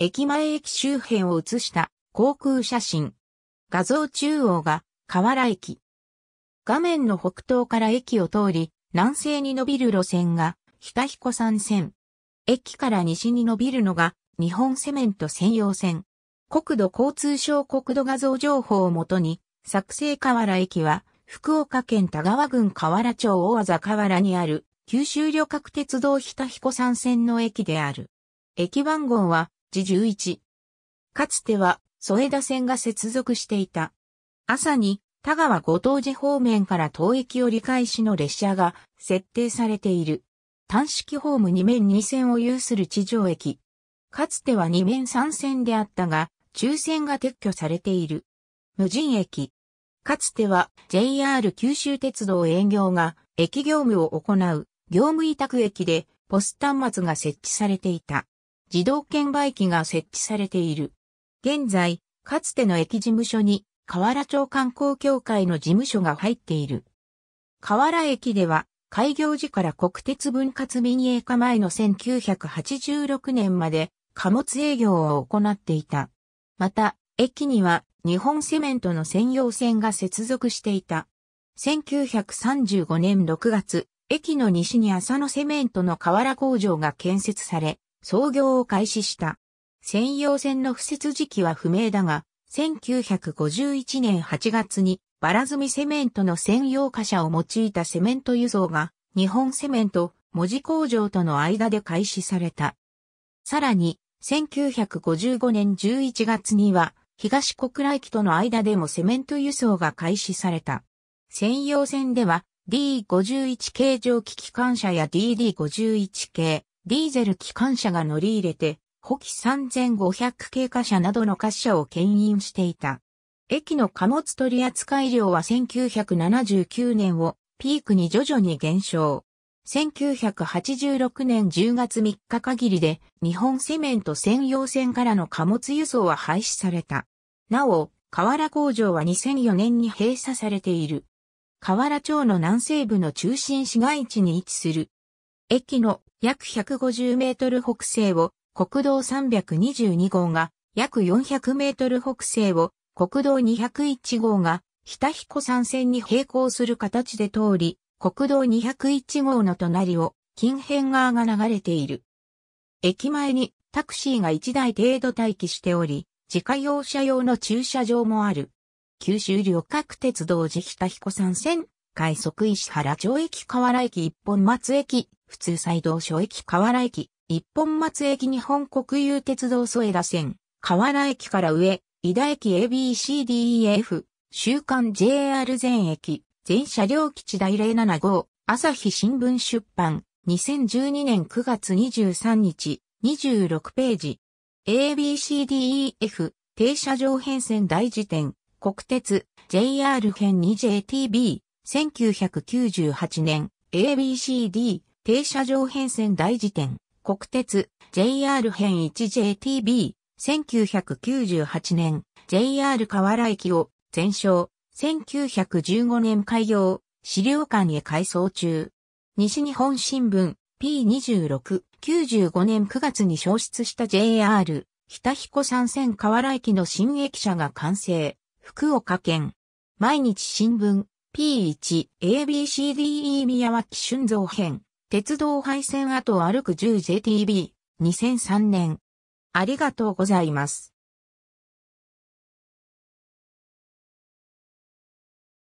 駅前駅周辺を写した航空写真。画像中央が河原駅。画面の北東から駅を通り、南西に伸びる路線が、日田彦山線。駅から西に伸びるのが、日本セメント専用線。国土交通省国土画像情報をもとに、作成河原駅は、福岡県田川郡河原町大和河原にある、九州旅客鉄道日田彦山線の駅である。駅番号は、時11。かつては、添田線が接続していた。朝に、田川五島寺方面から東駅折り返しの列車が設定されている。単式ホーム2面2線を有する地上駅。かつては2面3線であったが、抽選が撤去されている。無人駅。かつては JR 九州鉄道営業が駅業務を行う業務委託駅でポス端末が設置されていた。自動券売機が設置されている。現在、かつての駅事務所に、河原町観光協会の事務所が入っている。河原駅では、開業時から国鉄分割民営化前の1986年まで貨物営業を行っていた。また、駅には日本セメントの専用線が接続していた。1935年6月、駅の西に浅野セメントの河原工場が建設され、操業を開始した。専用船の敷設時期は不明だが、1951年8月にバラ積みセメントの専用貨車を用いたセメント輸送が日本セメント文字工場との間で開始された。さらに、1955年11月には東国内機との間でもセメント輸送が開始された。専用船では D51 系蒸気機関車や DD51 系ディーゼル機関車が乗り入れて、補機3500系貨車などの貨車を牽引していた。駅の貨物取扱量は1979年をピークに徐々に減少。1986年10月3日限りで日本セメント専用線からの貨物輸送は廃止された。なお、河原工場は2004年に閉鎖されている。河原町の南西部の中心市街地に位置する。駅の約150メートル北西を国道322号が、約400メートル北西を国道201号が、日彦山線に並行する形で通り、国道201号の隣を近辺側が流れている。駅前にタクシーが1台程度待機しており、自家用車用の駐車場もある。九州旅客鉄道寺日田彦山線海側石原町駅河原駅一本松駅、普通西道所駅河原駅、一本松駅日本国有鉄道添田線、河原駅から上、井田駅 ABCDEF、週刊 JR 全駅、全車両基地第075号、朝日新聞出版、2012年9月23日、26ページ。ABCDEF、停車場変遷大辞典、国鉄、JR 編 2JTB、1998年 ABCD 停車場変遷大辞典国鉄 JR 編 1JTB 1998年 JR 河原駅を全焼1915年開業資料館へ改装中西日本新聞 P26 95年9月に消失した JR 日彦山線河原駅の新駅舎が完成福岡県毎日新聞 P1、ABCDE 宮脇俊造編、鉄道廃線跡を歩く 10JTB、2003年。ありがとうございます。